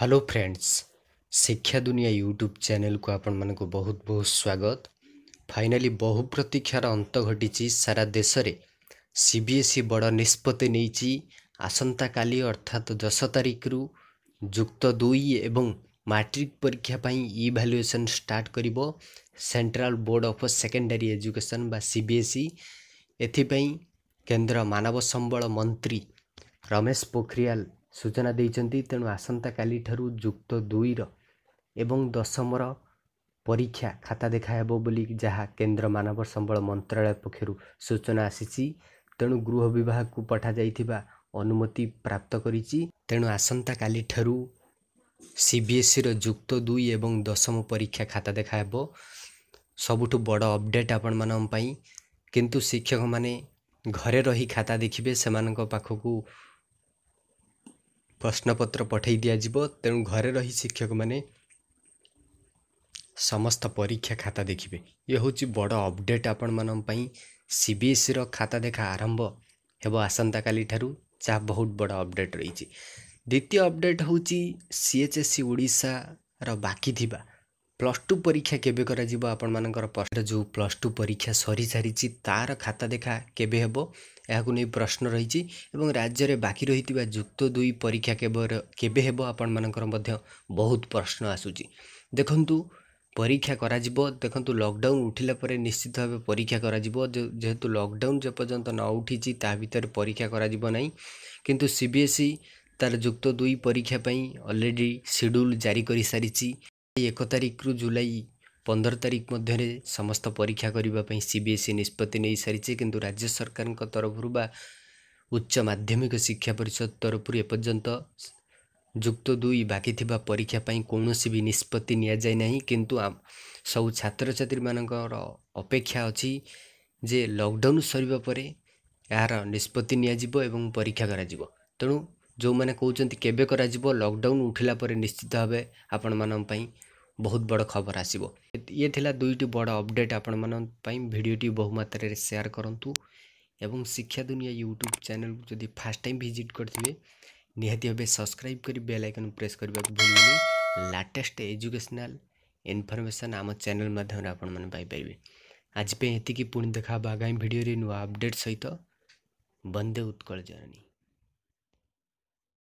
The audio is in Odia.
ହ୍ୟାଲୋ ଫ୍ରେଣ୍ଡସ୍ ଶିକ୍ଷା ଦୁନିଆ ୟୁଟ୍ୟୁବ୍ ଚ୍ୟାନେଲ୍କୁ ଆପଣମାନଙ୍କୁ ବହୁତ ବହୁତ ସ୍ୱାଗତ ଫାଇନାଲି ବହୁ ପ୍ରତୀକ୍ଷାର ଅନ୍ତ ଘଟିଛି ସାରା ଦେଶରେ ସି ବି ଏସ୍ ଇ ବଡ଼ ନିଷ୍ପତ୍ତି ନେଇଛି ଆସନ୍ତାକାଲି ଅର୍ଥାତ୍ ଦଶ ତାରିଖରୁ ଯୁକ୍ତ ଦୁଇ ଏବଂ ମାଟ୍ରିକ୍ ପରୀକ୍ଷା ପାଇଁ ଇଭାଲୁଏସନ୍ ଷ୍ଟାର୍ଟ କରିବ central board of secondary education ବା ସି ବି ଏସ୍ ଇ ଏଥିପାଇଁ କେନ୍ଦ୍ର ମାନବ ସମ୍ବଳ ମନ୍ତ୍ରୀ ରମେଶ ପୋଖରିଆଲ ସୂଚନା ଦେଇଛନ୍ତି ତେଣୁ ଆସନ୍ତାକାଲିଠାରୁ ଯୁକ୍ତ ଦୁଇର ଏବଂ ଦଶମର ପରୀକ୍ଷା ଖାତା ଦେଖାହେବ ବୋଲି ଯାହା କେନ୍ଦ୍ର ମାନବ ସମ୍ବଳ ମନ୍ତ୍ରାଳୟ ପକ୍ଷରୁ ସୂଚନା ଆସିଛି ତେଣୁ ଗୃହ ବିଭାଗକୁ ପଠାଯାଇଥିବା ଅନୁମତି ପ୍ରାପ୍ତ କରିଛି ତେଣୁ ଆସନ୍ତାକାଲିଠାରୁ ସି ବି ଏସ୍ ସିର ଯୁକ୍ତ ଦୁଇ ଏବଂ ଦଶମ ପରୀକ୍ଷା ଖାତା ଦେଖାହେବ ସବୁଠୁ ବଡ଼ ଅପଡ଼େଟ୍ ଆପଣମାନଙ୍କ ପାଇଁ କିନ୍ତୁ ଶିକ୍ଷକମାନେ ଘରେ ରହି ଖାତା ଦେଖିବେ ସେମାନଙ୍କ ପାଖକୁ प्रश्नपत्र पठाई दिजिव तेणु घरे रही शिक्षक मैंने समस्त परीक्षा खाता देखिए ये हूँ बड़ अपडेट आपण मानी सी बी एस सी खाता देखा आरंभ हे आसंता का बहुत बड़ अपडेट रही द्वितीय अपडेट हूँ सी एच एस सी ओडार ପ୍ଲସ୍ ଟୁ ପରୀକ୍ଷା କେବେ କରାଯିବ ଆପଣମାନଙ୍କର ପ୍ରଶ୍ନ ଯେଉଁ ପ୍ଲସ୍ ଟୁ ପରୀକ୍ଷା ସରିସାରିଛି ତା'ର ଖାତା ଦେଖା କେବେ ହେବ ଏହାକୁ ନେଇ ପ୍ରଶ୍ନ ରହିଛି ଏବଂ ରାଜ୍ୟରେ ବାକି ରହିଥିବା ଯୁକ୍ତ ଦୁଇ ପରୀକ୍ଷା କେବେ କେବେ ହେବ ଆପଣମାନଙ୍କର ମଧ୍ୟ ବହୁତ ପ୍ରଶ୍ନ ଆସୁଛି ଦେଖନ୍ତୁ ପରୀକ୍ଷା କରାଯିବ ଦେଖନ୍ତୁ ଲକଡାଉନ୍ ଉଠିଲା ପରେ ନିଶ୍ଚିତ ଭାବେ ପରୀକ୍ଷା କରାଯିବ ଯେହେତୁ ଲକଡାଉନ୍ ଯେପର୍ଯ୍ୟନ୍ତ ନ ଉଠିଛି ତା ଭିତରେ ପରୀକ୍ଷା କରାଯିବ ନାହିଁ କିନ୍ତୁ ସି ବି ଏସ୍ ଇ ତା'ର ଯୁକ୍ତ ଦୁଇ ପରୀକ୍ଷା ପାଇଁ ଅଲରେଡ଼ି ସିଡ୍ୟୁଲ୍ ଜାରି କରିସାରିଛି ଏକ ତାରିଖରୁ ଜୁଲାଇ ପନ୍ଦର ତାରିଖ ମଧ୍ୟରେ ସମସ୍ତ ପରୀକ୍ଷା କରିବା ପାଇଁ ସି ବି ଏସ୍ ସି ନିଷ୍ପତ୍ତି ନେଇସାରିଛି କିନ୍ତୁ ରାଜ୍ୟ ସରକାରଙ୍କ ତରଫରୁ ବା ଉଚ୍ଚ ମାଧ୍ୟମିକ ଶିକ୍ଷା ପରିଷଦ ତରଫରୁ ଏପର୍ଯ୍ୟନ୍ତ ଯୁକ୍ତ ଦୁଇ ବାକି ଥିବା ପରୀକ୍ଷା ପାଇଁ କୌଣସି ବି ନିଷ୍ପତ୍ତି ନିଆଯାଇ ନାହିଁ କିନ୍ତୁ ସବୁ ଛାତ୍ରଛାତ୍ରୀମାନଙ୍କର ଅପେକ୍ଷା ଅଛି ଯେ ଲକଡାଉନ୍ ସରିବା ପରେ ଏହାର ନିଷ୍ପତ୍ତି ନିଆଯିବ ଏବଂ ପରୀକ୍ଷା କରାଯିବ ତେଣୁ ଯେଉଁମାନେ କହୁଛନ୍ତି କେବେ କରାଯିବ ଲକଡାଉନ୍ ଉଠିଲା ପରେ ନିଶ୍ଚିତ ଭାବେ ଆପଣମାନଙ୍କ ପାଇଁ ବହୁତ ବଡ଼ ଖବର ଆସିବ ଇଏ ଥିଲା ଦୁଇଟି ବଡ଼ ଅପଡ଼େଟ୍ ଆପଣମାନଙ୍କ ପାଇଁ ଭିଡ଼ିଓଟି ବହୁ ମାତ୍ରାରେ ସେୟାର କରନ୍ତୁ ଏବଂ ଶିକ୍ଷା ଦୁନିଆ ୟୁଟ୍ୟୁବ୍ ଚ୍ୟାନେଲ୍କୁ ଯଦି ଫାର୍ଷ୍ଟ ଟାଇମ୍ ଭିଜିଟ୍ କରିଥିବେ ନିହାତି ଭାବେ ସବସ୍କ୍ରାଇବ୍ କରି ବେଲ୍ ଆଇକନ୍ ପ୍ରେସ୍ କରିବାକୁ ଭୁଲିବେନି ଲାଟେଷ୍ଟ ଏଜୁକେସନାଲ୍ ଇନଫର୍ମେସନ୍ ଆମ ଚ୍ୟାନେଲ୍ ମାଧ୍ୟମରେ ଆପଣମାନେ ପାଇପାରିବେ ଆଜି ପାଇଁ ଏତିକି ପୁଣି ଦେଖା ହେବ ଆଗାମୀ ଭିଡ଼ିଓରେ ନୂଆ ଅପଡ଼େଟ୍ ସହିତ ବନ୍ଦେ ଉତ୍କଳ ଜନନୀ